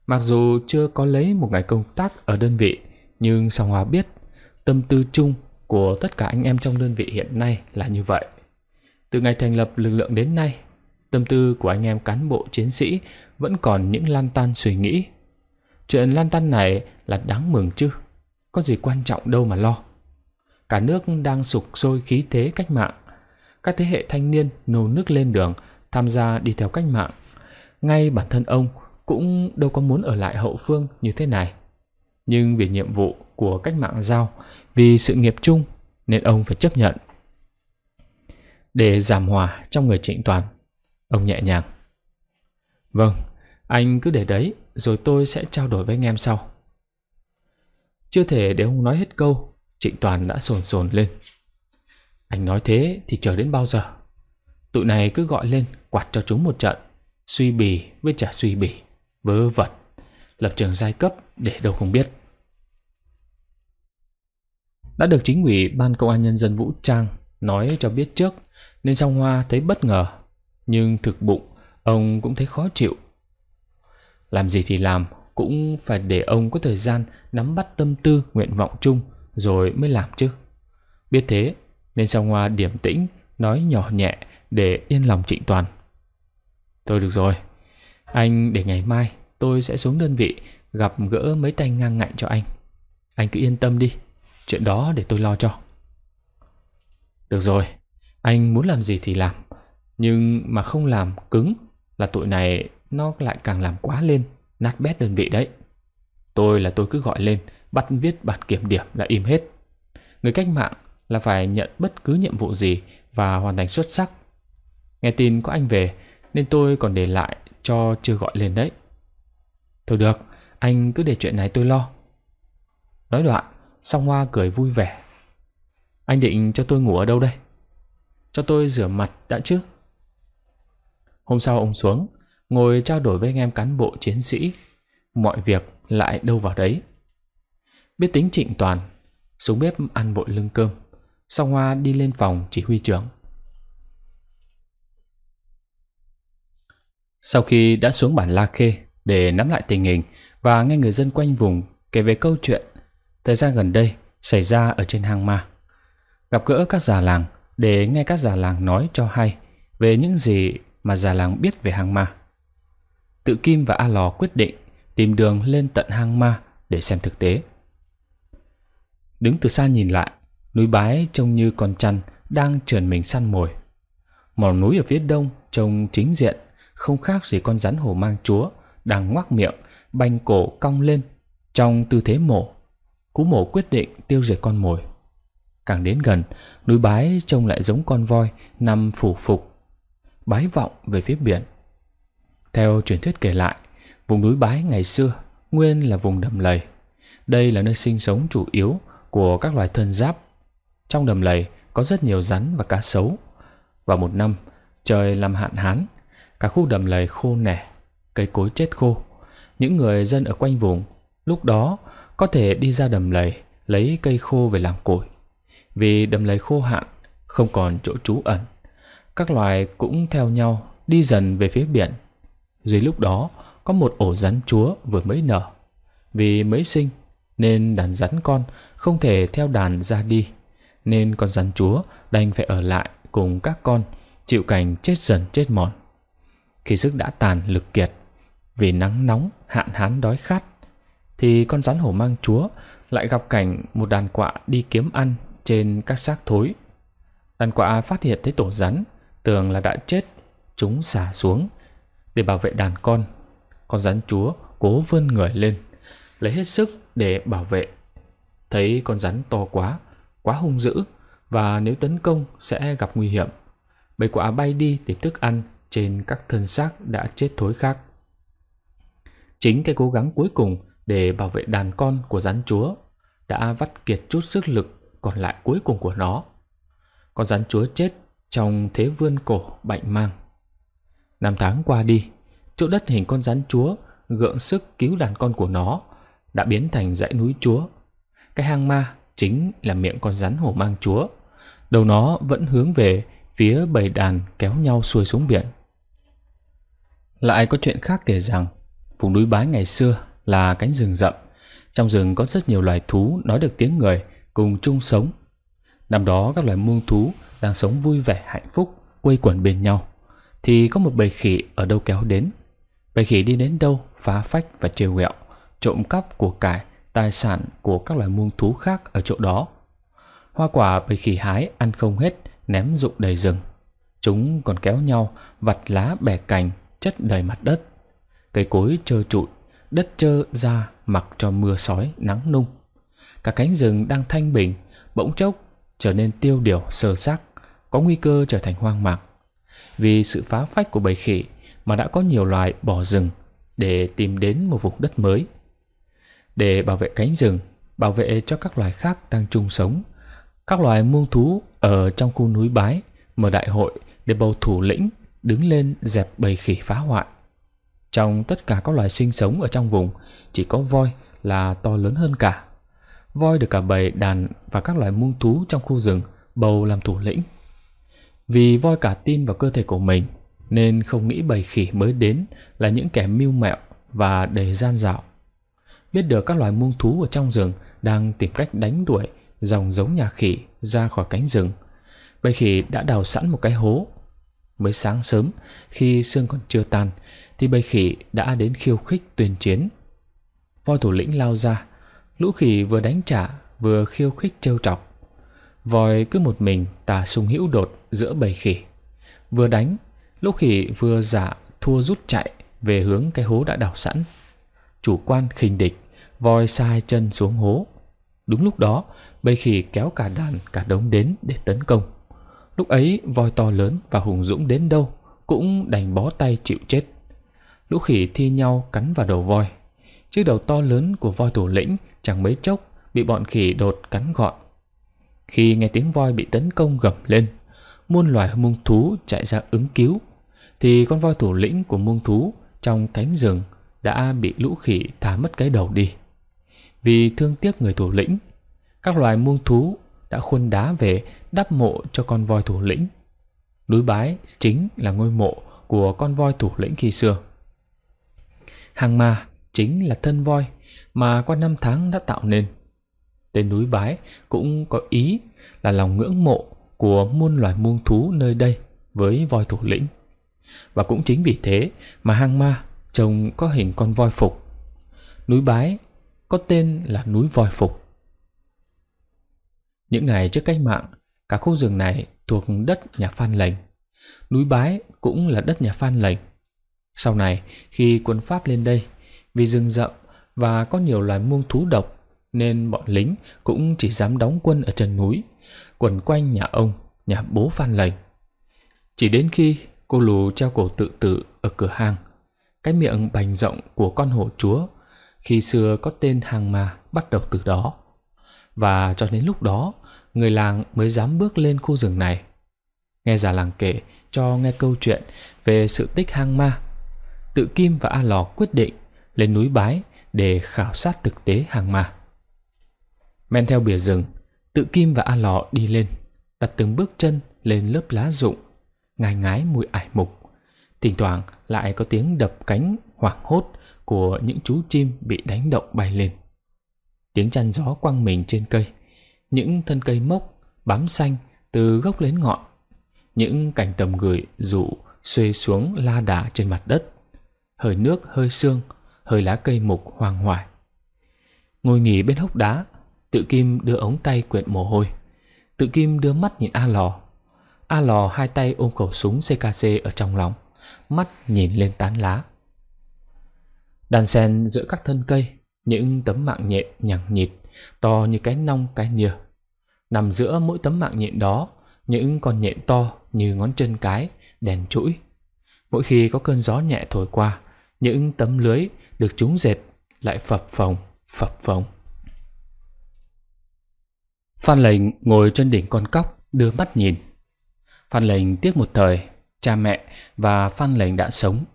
Mặc dù chưa có lấy một ngày công tác ở đơn vị, nhưng Song hòa biết tâm tư chung của tất cả anh em trong đơn vị hiện nay là như vậy. Từ ngày thành lập lực lượng đến nay, tâm tư của anh em cán bộ chiến sĩ vẫn còn những lan tan suy nghĩ Chuyện lan tăn này là đáng mừng chứ Có gì quan trọng đâu mà lo Cả nước đang sụp sôi khí thế cách mạng Các thế hệ thanh niên nô nước lên đường Tham gia đi theo cách mạng Ngay bản thân ông cũng đâu có muốn ở lại hậu phương như thế này Nhưng vì nhiệm vụ của cách mạng giao Vì sự nghiệp chung nên ông phải chấp nhận Để giảm hòa trong người trịnh toàn Ông nhẹ nhàng Vâng, anh cứ để đấy rồi tôi sẽ trao đổi với anh em sau. Chưa thể để ông nói hết câu, Trịnh Toàn đã sồn sồn lên. Anh nói thế thì chờ đến bao giờ? Tụi này cứ gọi lên quạt cho chúng một trận, suy bì với trả suy bì, vớ vẩn, lập trường giai cấp để đâu không biết. Đã được chính ủy Ban Công an Nhân dân Vũ Trang nói cho biết trước, nên trong hoa thấy bất ngờ, nhưng thực bụng ông cũng thấy khó chịu làm gì thì làm, cũng phải để ông có thời gian nắm bắt tâm tư nguyện vọng chung rồi mới làm chứ. Biết thế, nên Song Hoa điềm tĩnh, nói nhỏ nhẹ để yên lòng Trịnh Toàn. Thôi được rồi, anh để ngày mai tôi sẽ xuống đơn vị gặp gỡ mấy tay ngang ngạnh cho anh. Anh cứ yên tâm đi, chuyện đó để tôi lo cho. Được rồi, anh muốn làm gì thì làm, nhưng mà không làm cứng là tụi này nó lại càng làm quá lên Nát bét đơn vị đấy Tôi là tôi cứ gọi lên Bắt viết bản kiểm điểm là im hết Người cách mạng là phải nhận bất cứ nhiệm vụ gì Và hoàn thành xuất sắc Nghe tin có anh về Nên tôi còn để lại cho chưa gọi lên đấy Thôi được Anh cứ để chuyện này tôi lo Nói đoạn Song Hoa cười vui vẻ Anh định cho tôi ngủ ở đâu đây Cho tôi rửa mặt đã chứ Hôm sau ông xuống ngồi trao đổi với anh em cán bộ chiến sĩ. Mọi việc lại đâu vào đấy. Biết tính trịnh toàn, xuống bếp ăn bội lưng cơm. Sau Hoa đi lên phòng chỉ huy trưởng. Sau khi đã xuống bản La Khê để nắm lại tình hình và nghe người dân quanh vùng kể về câu chuyện thời gian gần đây xảy ra ở trên hang ma. Gặp gỡ các già làng để nghe các già làng nói cho hay về những gì mà già làng biết về hang ma. Tự Kim và A Lò quyết định tìm đường lên tận hang ma để xem thực tế. Đứng từ xa nhìn lại, núi bái trông như con chăn đang trườn mình săn mồi. Mỏm núi ở phía đông trông chính diện, không khác gì con rắn hổ mang chúa đang ngoác miệng, banh cổ cong lên trong tư thế mổ. Cú mổ quyết định tiêu diệt con mồi. Càng đến gần, núi bái trông lại giống con voi nằm phủ phục. Bái vọng về phía biển, theo truyền thuyết kể lại, vùng núi Bái ngày xưa nguyên là vùng đầm lầy. Đây là nơi sinh sống chủ yếu của các loài thân giáp. Trong đầm lầy có rất nhiều rắn và cá sấu. Vào một năm, trời làm hạn hán, cả khu đầm lầy khô nẻ, cây cối chết khô. Những người dân ở quanh vùng lúc đó có thể đi ra đầm lầy lấy cây khô về làm củi. Vì đầm lầy khô hạn, không còn chỗ trú ẩn. Các loài cũng theo nhau đi dần về phía biển dưới lúc đó, có một ổ rắn chúa vừa mới nở. Vì mới sinh, nên đàn rắn con không thể theo đàn ra đi. Nên con rắn chúa đành phải ở lại cùng các con, chịu cảnh chết dần chết mòn. Khi sức đã tàn lực kiệt, vì nắng nóng, hạn hán đói khát, thì con rắn hổ mang chúa lại gặp cảnh một đàn quạ đi kiếm ăn trên các xác thối. Đàn quạ phát hiện thấy tổ rắn, tưởng là đã chết, chúng xả xuống, để bảo vệ đàn con Con rắn chúa cố vươn người lên Lấy hết sức để bảo vệ Thấy con rắn to quá Quá hung dữ Và nếu tấn công sẽ gặp nguy hiểm Bầy quả bay đi tìm thức ăn Trên các thân xác đã chết thối khác Chính cái cố gắng cuối cùng Để bảo vệ đàn con của rắn chúa Đã vắt kiệt chút sức lực Còn lại cuối cùng của nó Con rắn chúa chết trong thế vươn cổ bệnh mang Năm tháng qua đi, chỗ đất hình con rắn chúa gượng sức cứu đàn con của nó đã biến thành dãy núi chúa. Cái hang ma chính là miệng con rắn hổ mang chúa. Đầu nó vẫn hướng về phía bầy đàn kéo nhau xuôi xuống biển. Lại có chuyện khác kể rằng, vùng núi bái ngày xưa là cánh rừng rậm. Trong rừng có rất nhiều loài thú nói được tiếng người cùng chung sống. Năm đó các loài muông thú đang sống vui vẻ hạnh phúc, quây quần bên nhau thì có một bầy khỉ ở đâu kéo đến. Bầy khỉ đi đến đâu phá phách và trêu ghẹo, trộm cắp của cải, tài sản của các loài muông thú khác ở chỗ đó. Hoa quả bầy khỉ hái ăn không hết, ném rụng đầy rừng. Chúng còn kéo nhau vặt lá bẻ cành chất đầy mặt đất. Cây cối trơ trụi, đất trơ ra mặc cho mưa sói nắng nung. Cả cánh rừng đang thanh bình, bỗng chốc trở nên tiêu điều sơ xác, có nguy cơ trở thành hoang mạc vì sự phá phách của bầy khỉ mà đã có nhiều loài bỏ rừng để tìm đến một vùng đất mới. Để bảo vệ cánh rừng, bảo vệ cho các loài khác đang chung sống, các loài muông thú ở trong khu núi bái mở đại hội để bầu thủ lĩnh đứng lên dẹp bầy khỉ phá hoại. Trong tất cả các loài sinh sống ở trong vùng, chỉ có voi là to lớn hơn cả. Voi được cả bầy đàn và các loài muông thú trong khu rừng bầu làm thủ lĩnh vì voi cả tin vào cơ thể của mình nên không nghĩ bầy khỉ mới đến là những kẻ mưu mẹo và đầy gian dạo. Biết được các loài muông thú ở trong rừng đang tìm cách đánh đuổi dòng giống nhà khỉ ra khỏi cánh rừng. Bầy khỉ đã đào sẵn một cái hố. Mới sáng sớm, khi sương còn chưa tan, thì bầy khỉ đã đến khiêu khích tuyên chiến. Voi thủ lĩnh lao ra, lũ khỉ vừa đánh trả vừa khiêu khích trêu chọc voi cứ một mình tà sung hữu đột giữa bầy khỉ. Vừa đánh, lúc khỉ vừa giả dạ thua rút chạy về hướng cái hố đã đào sẵn. Chủ quan khinh địch, voi sai chân xuống hố. Đúng lúc đó, bầy khỉ kéo cả đàn cả đống đến để tấn công. Lúc ấy, voi to lớn và hùng dũng đến đâu cũng đành bó tay chịu chết. Lũ khỉ thi nhau cắn vào đầu voi. Chiếc đầu to lớn của voi thủ lĩnh chẳng mấy chốc bị bọn khỉ đột cắn gọn khi nghe tiếng voi bị tấn công gầm lên, muôn loài muông thú chạy ra ứng cứu, thì con voi thủ lĩnh của muông thú trong cánh rừng đã bị lũ khỉ thả mất cái đầu đi. Vì thương tiếc người thủ lĩnh, các loài muông thú đã khuôn đá về đắp mộ cho con voi thủ lĩnh. Núi bái chính là ngôi mộ của con voi thủ lĩnh khi xưa. Hàng ma chính là thân voi mà qua năm tháng đã tạo nên tên núi Bái cũng có ý là lòng ngưỡng mộ của muôn loài muôn thú nơi đây với voi thủ lĩnh. Và cũng chính vì thế mà hang ma trông có hình con voi phục. Núi Bái có tên là núi voi phục. Những ngày trước cách mạng, cả khu rừng này thuộc đất nhà Phan Lệnh. Núi Bái cũng là đất nhà Phan Lệnh. Sau này, khi quân Pháp lên đây, vì rừng rậm và có nhiều loài muông thú độc nên bọn lính cũng chỉ dám đóng quân ở chân núi, quần quanh nhà ông, nhà bố Phan Lành. Chỉ đến khi cô lù treo cổ tự tử ở cửa hàng, cái miệng bành rộng của con hổ chúa khi xưa có tên hàng mà bắt đầu từ đó. Và cho đến lúc đó, người làng mới dám bước lên khu rừng này. Nghe già làng kể cho nghe câu chuyện về sự tích hang ma. Tự Kim và A Lò quyết định lên núi Bái để khảo sát thực tế hàng ma. Men theo bìa rừng, tự kim và a lò đi lên, đặt từng bước chân lên lớp lá rụng, ngai ngái mùi ải mục. Thỉnh thoảng lại có tiếng đập cánh hoảng hốt của những chú chim bị đánh động bay lên. Tiếng chăn gió quăng mình trên cây, những thân cây mốc bám xanh từ gốc đến ngọn, những cành tầm gửi rụ xuê xuống la đà trên mặt đất, hơi nước hơi sương hơi lá cây mục hoàng hoài. Ngồi nghỉ bên hốc đá Tự Kim đưa ống tay quyệt mồ hôi. Tự Kim đưa mắt nhìn A Lò. A Lò hai tay ôm khẩu súng CKC ở trong lòng, mắt nhìn lên tán lá. Đàn sen giữa các thân cây, những tấm mạng nhện nhằng nhịt, to như cái nong cái nìa. Nằm giữa mỗi tấm mạng nhện đó, những con nhện to như ngón chân cái, đèn chuỗi. Mỗi khi có cơn gió nhẹ thổi qua, những tấm lưới được chúng dệt lại phập phồng, phập phồng. Phan lệnh ngồi trên đỉnh con cóc, đưa mắt nhìn. Phan lệnh tiếc một thời, cha mẹ và Phan lệnh đã sống.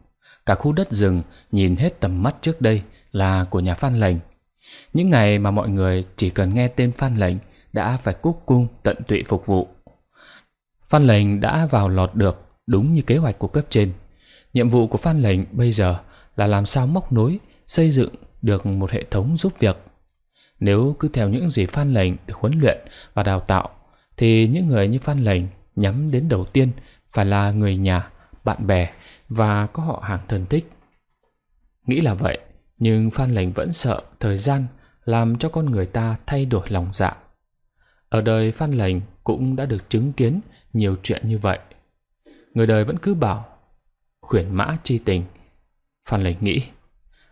Cả khu đất rừng nhìn hết tầm mắt trước đây là của nhà Phan lệnh. Những ngày mà mọi người chỉ cần nghe tên Phan lệnh đã phải cúc cung tận tụy phục vụ. Phan lệnh đã vào lọt được đúng như kế hoạch của cấp trên. Nhiệm vụ của Phan lệnh bây giờ là làm sao móc nối, xây dựng được một hệ thống giúp việc nếu cứ theo những gì Phan Lệnh được huấn luyện và đào tạo, thì những người như Phan Lệnh nhắm đến đầu tiên phải là người nhà, bạn bè và có họ hàng thân thích. Nghĩ là vậy, nhưng Phan Lệnh vẫn sợ thời gian làm cho con người ta thay đổi lòng dạ. Ở đời Phan Lệnh cũng đã được chứng kiến nhiều chuyện như vậy. Người đời vẫn cứ bảo khuyển mã chi tình. Phan Lệnh nghĩ,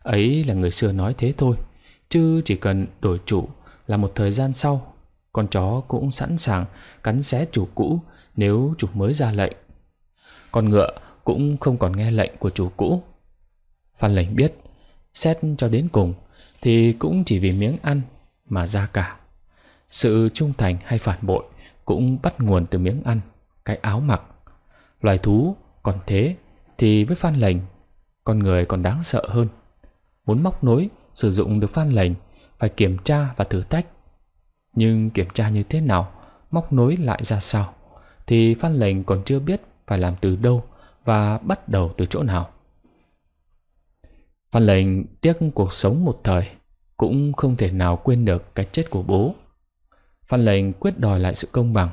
ấy là người xưa nói thế thôi – chứ chỉ cần đổi chủ là một thời gian sau, con chó cũng sẵn sàng cắn xé chủ cũ nếu chủ mới ra lệnh. Con ngựa cũng không còn nghe lệnh của chủ cũ. Phan lệnh biết, xét cho đến cùng thì cũng chỉ vì miếng ăn mà ra cả. Sự trung thành hay phản bội cũng bắt nguồn từ miếng ăn, cái áo mặc. Loài thú còn thế thì với Phan lệnh, con người còn đáng sợ hơn. Muốn móc nối sử dụng được phan lệnh phải kiểm tra và thử thách. Nhưng kiểm tra như thế nào, móc nối lại ra sao, thì phan lệnh còn chưa biết phải làm từ đâu và bắt đầu từ chỗ nào. Phan lệnh tiếc cuộc sống một thời, cũng không thể nào quên được cái chết của bố. Phan lệnh quyết đòi lại sự công bằng.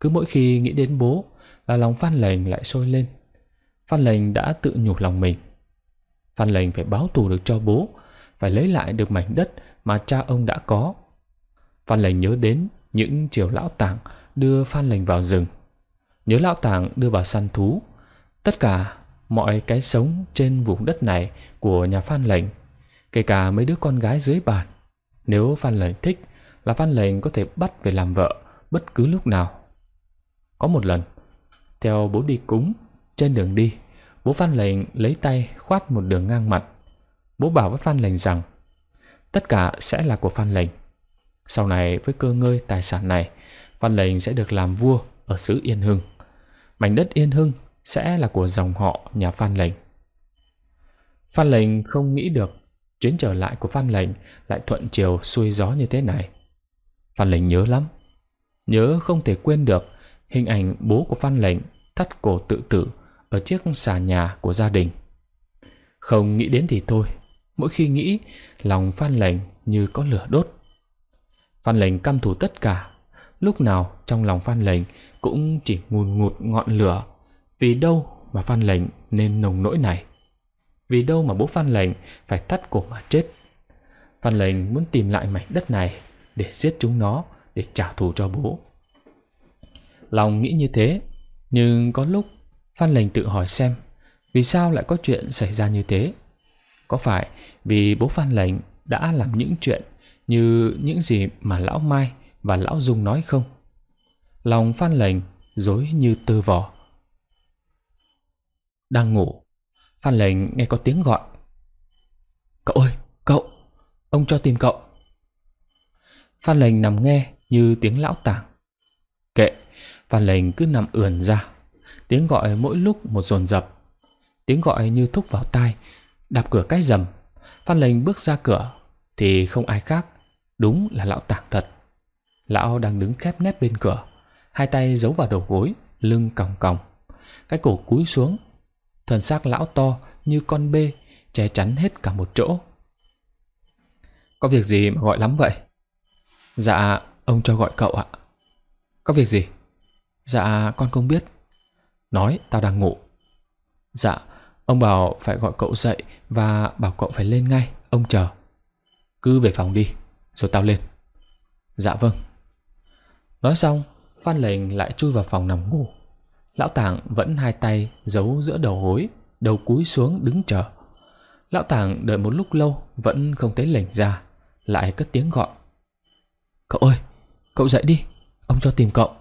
Cứ mỗi khi nghĩ đến bố là lòng Phan lệnh lại sôi lên. Phan lệnh đã tự nhủ lòng mình. Phan lệnh phải báo thù được cho bố phải lấy lại được mảnh đất mà cha ông đã có. Phan Lành nhớ đến những chiều lão tàng đưa Phan Lành vào rừng. Nhớ lão tàng đưa vào săn thú. Tất cả mọi cái sống trên vùng đất này của nhà Phan Lệnh, kể cả mấy đứa con gái dưới bàn. Nếu Phan Lệnh thích là Phan Lệnh có thể bắt về làm vợ bất cứ lúc nào. Có một lần, theo bố đi cúng, trên đường đi, bố Phan Lệnh lấy tay khoát một đường ngang mặt bố bảo với Phan Lệnh rằng tất cả sẽ là của Phan Lệnh. Sau này với cơ ngơi tài sản này, Phan Lệnh sẽ được làm vua ở xứ Yên Hưng. Mảnh đất Yên Hưng sẽ là của dòng họ nhà Phan Lệnh. Phan Lệnh không nghĩ được chuyến trở lại của Phan Lệnh lại thuận chiều xuôi gió như thế này. Phan Lệnh nhớ lắm. Nhớ không thể quên được hình ảnh bố của Phan Lệnh thắt cổ tự tử ở chiếc xà nhà của gia đình. Không nghĩ đến thì thôi, Mỗi khi nghĩ, lòng Phan Lệnh như có lửa đốt. Phan Lệnh căm thù tất cả. Lúc nào trong lòng Phan Lệnh cũng chỉ ngùn ngụt ngọn lửa. Vì đâu mà Phan Lệnh nên nồng nỗi này? Vì đâu mà bố Phan Lệnh phải thắt cổ mà chết? Phan Lệnh muốn tìm lại mảnh đất này để giết chúng nó, để trả thù cho bố. Lòng nghĩ như thế, nhưng có lúc Phan Lệnh tự hỏi xem vì sao lại có chuyện xảy ra như thế. Có phải vì bố Phan lệnh đã làm những chuyện như những gì mà lão Mai và lão Dung nói không? Lòng Phan lệnh dối như tơ vò. Đang ngủ, Phan lệnh nghe có tiếng gọi. Cậu ơi, cậu, ông cho tìm cậu. Phan lệnh nằm nghe như tiếng lão tảng. Kệ, Phan lệnh cứ nằm ườn ra. Tiếng gọi mỗi lúc một dồn dập. Tiếng gọi như thúc vào tai Đạp cửa cái rầm, Phan Lệnh bước ra cửa thì không ai khác, đúng là lão tạc thật. Lão đang đứng khép nép bên cửa, hai tay giấu vào đầu gối, lưng còng còng, cái cổ cúi xuống. thân xác lão to như con bê, che chắn hết cả một chỗ. Có việc gì mà gọi lắm vậy? Dạ, ông cho gọi cậu ạ. Có việc gì? Dạ, con không biết. Nói, tao đang ngủ. Dạ, Ông bảo phải gọi cậu dậy và bảo cậu phải lên ngay, ông chờ. Cứ về phòng đi, rồi tao lên. Dạ vâng. Nói xong, Phan Lệnh lại chui vào phòng nằm ngủ. Lão Tàng vẫn hai tay giấu giữa đầu hối đầu cúi xuống đứng chờ. Lão Tàng đợi một lúc lâu vẫn không thấy lệnh ra, lại cất tiếng gọi. Cậu ơi, cậu dậy đi, ông cho tìm cậu.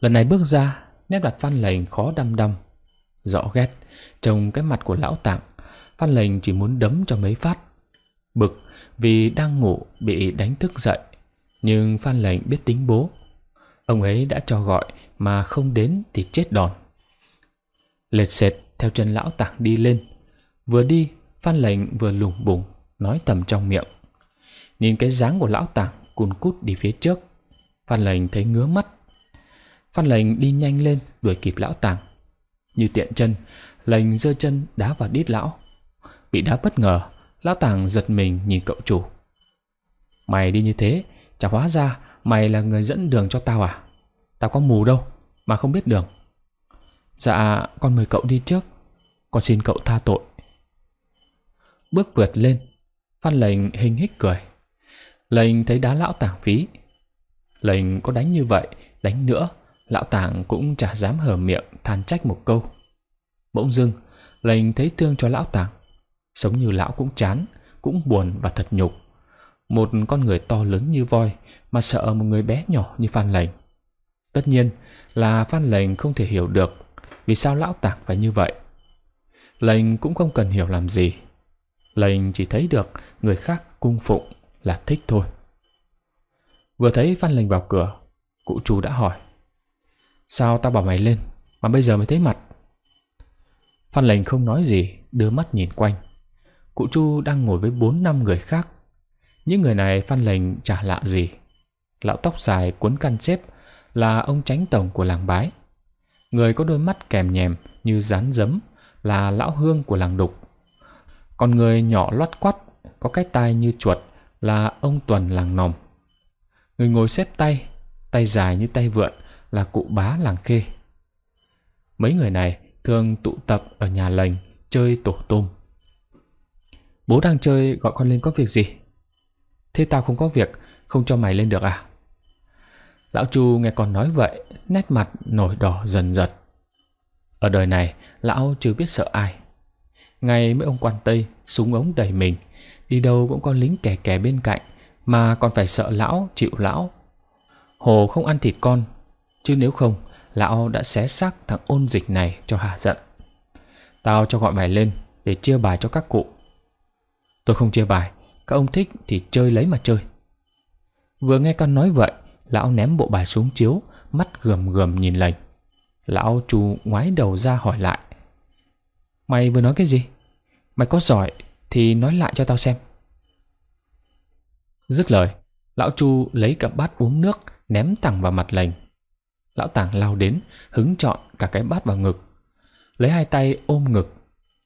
Lần này bước ra, nét mặt Phan Lệnh khó đăm đăm, rõ ghét trông cái mặt của lão tạng phan lệnh chỉ muốn đấm cho mấy phát bực vì đang ngủ bị đánh thức dậy nhưng phan lệnh biết tính bố ông ấy đã cho gọi mà không đến thì chết đòn lệt sệt theo chân lão tạng đi lên vừa đi phan lệnh vừa lùng bùng nói tầm trong miệng nhìn cái dáng của lão tạng cùn cút đi phía trước phan lệnh thấy ngứa mắt phan lệnh đi nhanh lên đuổi kịp lão tạng như tiện chân lành giơ chân đá vào đít lão. Bị đá bất ngờ, lão tàng giật mình nhìn cậu chủ. Mày đi như thế, chả hóa ra mày là người dẫn đường cho tao à? Tao có mù đâu, mà không biết đường. Dạ, con mời cậu đi trước. Con xin cậu tha tội. Bước vượt lên, Phan lệnh hình hích cười. Lệnh thấy đá lão tàng phí. Lệnh có đánh như vậy, đánh nữa, lão tàng cũng chả dám hở miệng than trách một câu. Bỗng dưng, lành thấy thương cho lão tàng. Sống như lão cũng chán, cũng buồn và thật nhục. Một con người to lớn như voi mà sợ một người bé nhỏ như Phan Lành. Tất nhiên là Phan Lành không thể hiểu được vì sao lão tàng phải như vậy. Lành cũng không cần hiểu làm gì. Lành chỉ thấy được người khác cung phụng là thích thôi. Vừa thấy Phan Lành vào cửa, cụ chủ đã hỏi. Sao tao bảo mày lên mà bây giờ mới thấy mặt? Phan Lành không nói gì, đưa mắt nhìn quanh. Cụ Chu đang ngồi với bốn năm người khác. Những người này Phan Lành chả lạ gì. Lão tóc dài cuốn khăn xếp là ông tránh tổng của làng bái. Người có đôi mắt kèm nhèm như rán dấm là lão hương của làng đục. Còn người nhỏ loắt quắt, có cái tai như chuột là ông Tuần làng Nòm. Người ngồi xếp tay, tay dài như tay vượn là cụ bá làng khê. Mấy người này thường tụ tập ở nhà lành chơi tổ tôm. Bố đang chơi gọi con lên có việc gì? Thế tao không có việc, không cho mày lên được à? Lão Chu nghe con nói vậy, nét mặt nổi đỏ dần dật. Ở đời này, lão chưa biết sợ ai. Ngày mấy ông quan Tây, súng ống đầy mình, đi đâu cũng có lính kẻ kẻ bên cạnh, mà còn phải sợ lão, chịu lão. Hồ không ăn thịt con, chứ nếu không, lão đã xé xác thằng ôn dịch này cho hạ giận. Tao cho gọi mày lên để chia bài cho các cụ. Tôi không chia bài, các ông thích thì chơi lấy mà chơi. Vừa nghe con nói vậy, lão ném bộ bài xuống chiếu, mắt gườm gườm nhìn lệnh. Lão chu ngoái đầu ra hỏi lại. Mày vừa nói cái gì? Mày có giỏi thì nói lại cho tao xem. Dứt lời, lão Chu lấy cặp bát uống nước ném thẳng vào mặt lành. Lão Tàng lao đến, hứng trọn cả cái bát vào ngực. Lấy hai tay ôm ngực,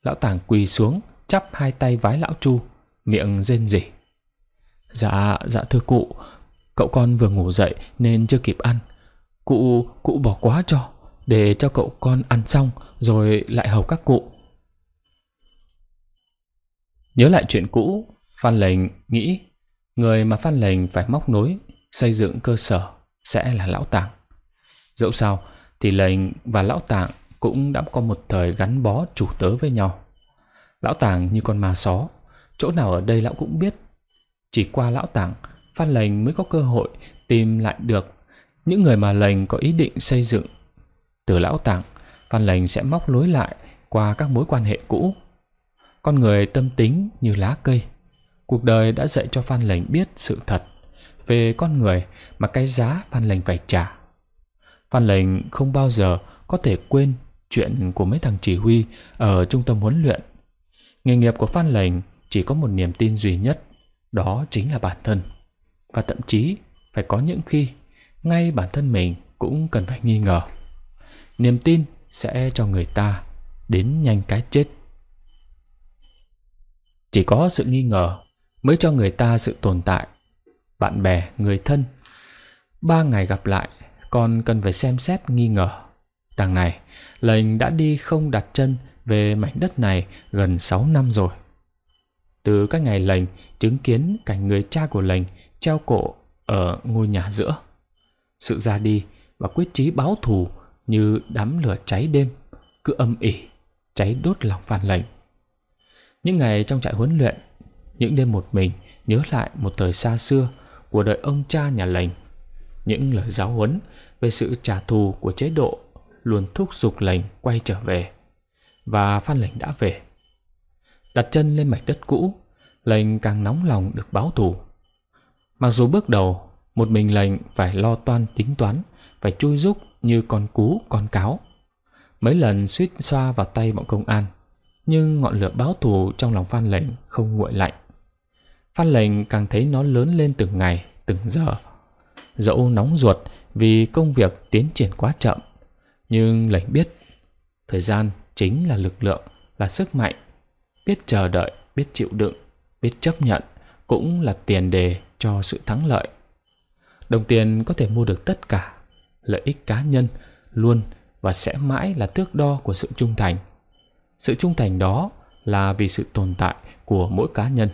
lão Tàng quỳ xuống, chắp hai tay vái lão Chu, miệng rên rỉ. Dạ, dạ thưa cụ, cậu con vừa ngủ dậy nên chưa kịp ăn. Cụ, cụ bỏ quá cho, để cho cậu con ăn xong rồi lại hầu các cụ. Nhớ lại chuyện cũ, Phan Lệnh nghĩ người mà Phan Lệnh phải móc nối, xây dựng cơ sở sẽ là lão Tàng. Dẫu sao thì lệnh và lão tạng cũng đã có một thời gắn bó chủ tớ với nhau. Lão tạng như con ma só, chỗ nào ở đây lão cũng biết. Chỉ qua lão tạng, Phan lệnh mới có cơ hội tìm lại được những người mà lệnh có ý định xây dựng. Từ lão tạng, Phan lệnh sẽ móc lối lại qua các mối quan hệ cũ. Con người tâm tính như lá cây. Cuộc đời đã dạy cho Phan lệnh biết sự thật về con người mà cái giá Phan lệnh phải trả Phan lệnh không bao giờ có thể quên chuyện của mấy thằng chỉ huy ở trung tâm huấn luyện. Nghề nghiệp của Phan lệnh chỉ có một niềm tin duy nhất, đó chính là bản thân. Và thậm chí phải có những khi ngay bản thân mình cũng cần phải nghi ngờ. Niềm tin sẽ cho người ta đến nhanh cái chết. Chỉ có sự nghi ngờ mới cho người ta sự tồn tại. Bạn bè, người thân, ba ngày gặp lại còn cần phải xem xét nghi ngờ. Đằng này, lệnh đã đi không đặt chân về mảnh đất này gần 6 năm rồi. Từ các ngày lệnh chứng kiến cảnh người cha của lệnh treo cổ ở ngôi nhà giữa. Sự ra đi và quyết chí báo thù như đám lửa cháy đêm cứ âm ỉ cháy đốt lòng phản lệnh những ngày trong trại huấn luyện những đêm một mình nhớ lại một thời xa xưa của đời ông cha nhà lệnh những lời giáo huấn về sự trả thù của chế độ luôn thúc giục lành quay trở về. Và Phan lệnh đã về. Đặt chân lên mảnh đất cũ, lệnh càng nóng lòng được báo thù. Mặc dù bước đầu, một mình lệnh phải lo toan tính toán, phải chui rúc như con cú con cáo. Mấy lần suýt xoa vào tay bọn công an, nhưng ngọn lửa báo thù trong lòng Phan lệnh không nguội lạnh. Phan lệnh càng thấy nó lớn lên từng ngày, từng giờ, Dẫu nóng ruột vì công việc tiến triển quá chậm, nhưng lệnh biết thời gian chính là lực lượng, là sức mạnh. Biết chờ đợi, biết chịu đựng, biết chấp nhận cũng là tiền đề cho sự thắng lợi. Đồng tiền có thể mua được tất cả, lợi ích cá nhân luôn và sẽ mãi là thước đo của sự trung thành. Sự trung thành đó là vì sự tồn tại của mỗi cá nhân.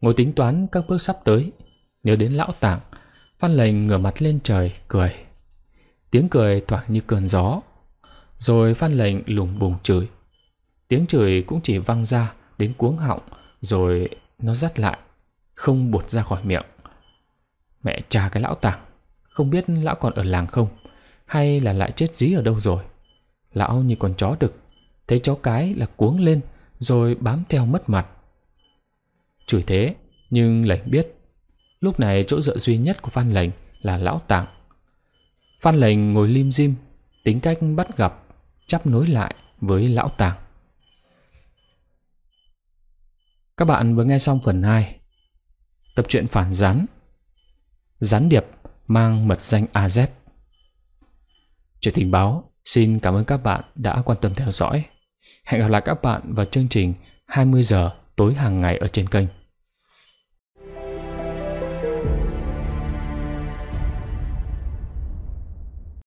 Ngồi tính toán các bước sắp tới, nhớ đến lão tạng Phan lệnh ngửa mặt lên trời cười Tiếng cười thoảng như cơn gió Rồi phan lệnh lùng bùng chửi Tiếng chửi cũng chỉ văng ra đến cuống họng Rồi nó dắt lại Không buột ra khỏi miệng Mẹ cha cái lão tàng Không biết lão còn ở làng không Hay là lại chết dí ở đâu rồi Lão như con chó đực Thấy chó cái là cuống lên Rồi bám theo mất mặt Chửi thế Nhưng lệnh biết Lúc này chỗ dựa duy nhất của Phan Lệnh là Lão Tạng. Phan Lệnh ngồi lim dim, tính cách bắt gặp, chắp nối lại với Lão Tạng. Các bạn vừa nghe xong phần 2 Tập truyện phản gián Gián điệp mang mật danh AZ Chuyện tình báo xin cảm ơn các bạn đã quan tâm theo dõi Hẹn gặp lại các bạn vào chương trình 20 giờ tối hàng ngày ở trên kênh